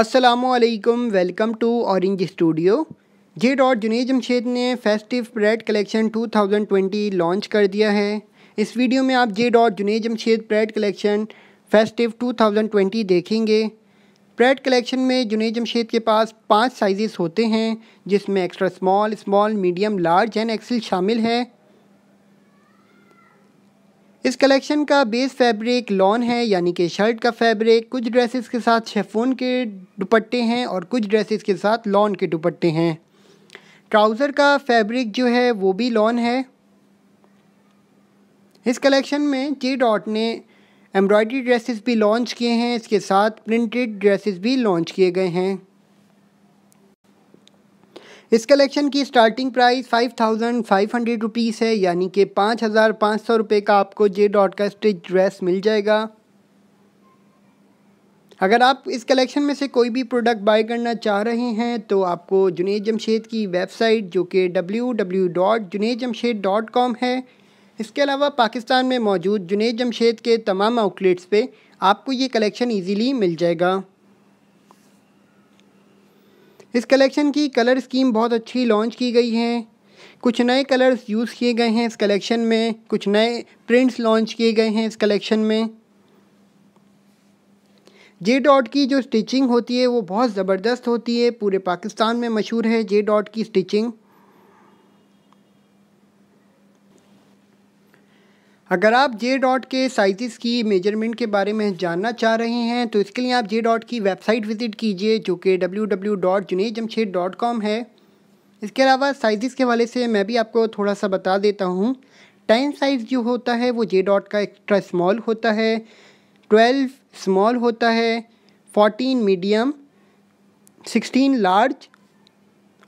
असलकम welcome to orange studio J dot Junaid Jamshed ने festive bread collection 2020 launch कर दिया है इस वीडियो में आप J dot Junaid Jamshed bread collection festive 2020 देखेंगे ब्रेड कलेक्शन में जुनेद जमशेद के पास पांच साइजेस होते हैं जिसमें extra small small medium large and XL शामिल है इस कलेक्शन का बेस फैब्रिक लॉन है यानी कि शर्ट का फैब्रिक कुछ ड्रेसेस के साथ शेफोन के दुपट्टे हैं और कुछ ड्रेसेस के साथ लॉन के दुपट्टे हैं ट्राउज़र का फैब्रिक जो है वो भी लॉन है इस कलेक्शन में जे डॉट ने एम्ब्रॉयडरी ड्रेसेस भी लॉन्च किए हैं इसके साथ प्रिंटेड ड्रेसेस भी लॉन्च किए गए हैं इस कलेक्शन की starting price five thousand five hundred rupees है यानी कि पाँच हज़ार पाँच सौ रुपये का आपको जे डॉट का स्टिच ड्रेस मिल जाएगा अगर आप इस कलेक्शन में से कोई भी प्रोडक्ट बाय करना चाह रहे हैं तो आपको जुनेद जमशेद की वेबसाइट जो कि W W dot Junaid Jamshed dot com है इसके अलावा पाकिस्तान में मौजूद जुनेद जमशेद के तमाम आउटलेट्स पे आपको ये कलेक्शन ईज़िली मिल जाएगा इस कलेक्शन की कलर स्कीम बहुत अच्छी लॉन्च की गई है कुछ नए कलर्स यूज़ किए गए हैं इस कलेक्शन में कुछ नए प्रिंट्स लॉन्च किए गए हैं इस कलेक्शन में जे डॉट की जो स्टिचिंग होती है वो बहुत ज़बरदस्त होती है पूरे पाकिस्तान में मशहूर है जे डॉट की स्टिचिंग अगर आप जे डॉट के साइज़ की मेजरमेंट के बारे में जानना चाह रहे हैं तो इसके लिए आप जे डॉट की वेबसाइट विज़िट कीजिए जो कि W W dot Junaid Jamshed dot com है इसके अलावा साइज़ के हवाले से मैं भी आपको थोड़ा सा बता देता हूँ टेन साइज़ जो होता है वो जे डॉट का एक्स्ट्रा स्मॉल होता है ट्वेल्व स्मॉल होता है फोर्टीन मीडियम सिक्सटीन लार्ज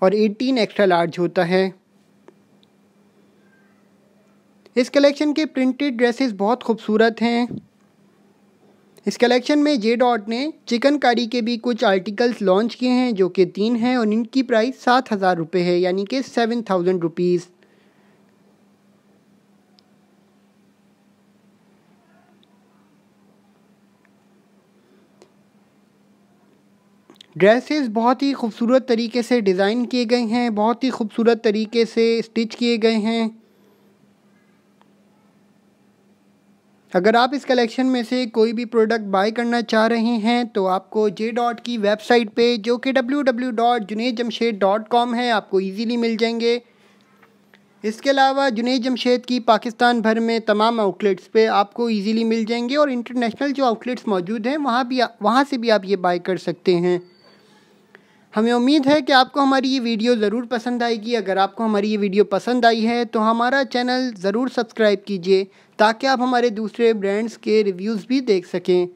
और एटीन एक्स्ट्रा लार्ज होता है इस कलेक्शन के प्रिंटेड ड्रेसेस बहुत खूबसूरत हैं इस कलेक्शन में जे डॉट ने चिकनकारी के भी कुछ आर्टिकल्स लॉन्च किए हैं जो कि तीन हैं और इनकी प्राइस सात हज़ार रुपये है यानी कि सेवन थाउजेंड रुपीज़ ड्रेसेस बहुत ही खूबसूरत तरीके से डिज़ाइन किए गए हैं बहुत ही खूबसूरत तरीके से स्टिच किए गए हैं अगर आप इस कलेक्शन में से कोई भी प्रोडक्ट बाय करना चाह रहे हैं तो आपको जे डॉट की वेबसाइट पे जो कि W W dot Junaid Jamshed dot com है आपको इजीली मिल जाएंगे इसके अलावा जुनेद जमशेद की पाकिस्तान भर में तमाम आउटलेट्स पे आपको इजीली मिल जाएंगे और इंटरनेशनल जो आउटलेट्स मौजूद हैं वहाँ भी वहाँ से भी आप ये बाय कर सकते हैं हमें उम्मीद है कि आपको हमारी ये वीडियो ज़रूर पसंद आएगी अगर आपको हमारी ये वीडियो पसंद आई है तो हमारा चैनल ज़रूर सब्सक्राइब कीजिए ताकि आप हमारे दूसरे ब्रांड्स के रिव्यूज़ भी देख सकें